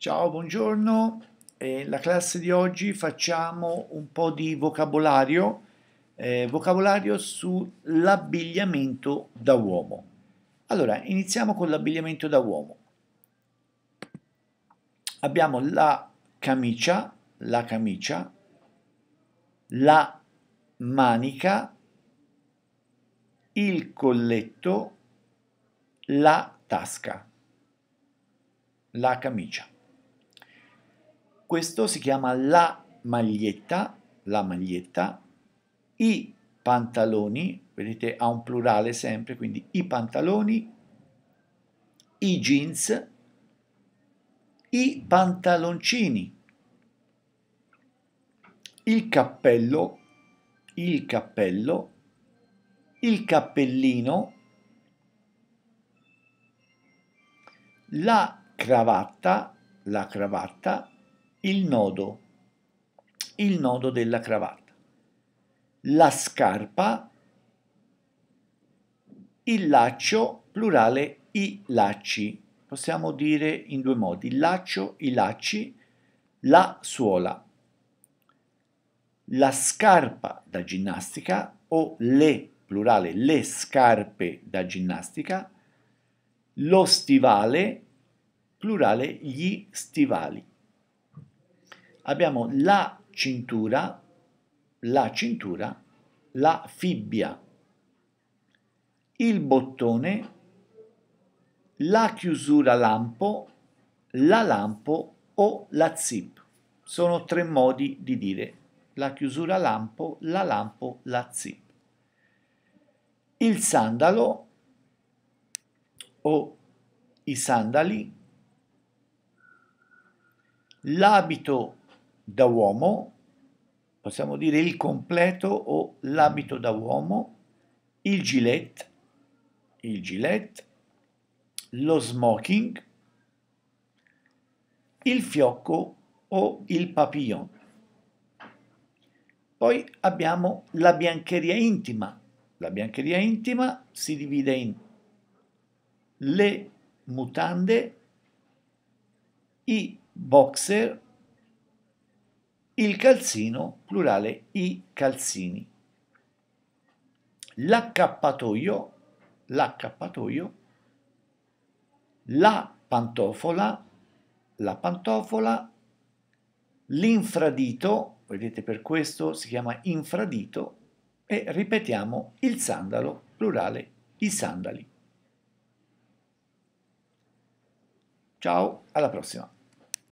Ciao, buongiorno. Eh, la classe di oggi facciamo un po' di vocabolario, eh, vocabolario sull'abbigliamento da uomo. Allora, iniziamo con l'abbigliamento da uomo. Abbiamo la camicia, la camicia, la manica, il colletto, la tasca, la camicia. Questo si chiama la maglietta, la maglietta, i pantaloni, vedete ha un plurale sempre, quindi i pantaloni, i jeans, i pantaloncini, il cappello, il cappello, il cappellino, la cravatta, la cravatta, il nodo, il nodo della cravatta, la scarpa, il laccio, plurale i lacci. Possiamo dire in due modi, il laccio, i lacci, la suola, la scarpa da ginnastica o le, plurale, le scarpe da ginnastica, lo stivale, plurale, gli stivali abbiamo la cintura, la cintura, la fibbia, il bottone, la chiusura lampo, la lampo o la zip. Sono tre modi di dire la chiusura lampo, la lampo, la zip. Il sandalo o i sandali, l'abito da uomo, possiamo dire il completo o l'abito da uomo, il gilet, il gilet, lo smoking, il fiocco o il papillon. Poi abbiamo la biancheria intima. La biancheria intima si divide in le mutande, i boxer il calzino, plurale i calzini. L'accappatoio, l'accappatoio, la pantofola, la pantofola, l'infradito, vedete per questo si chiama infradito, e ripetiamo il sandalo, plurale i sandali. Ciao, alla prossima!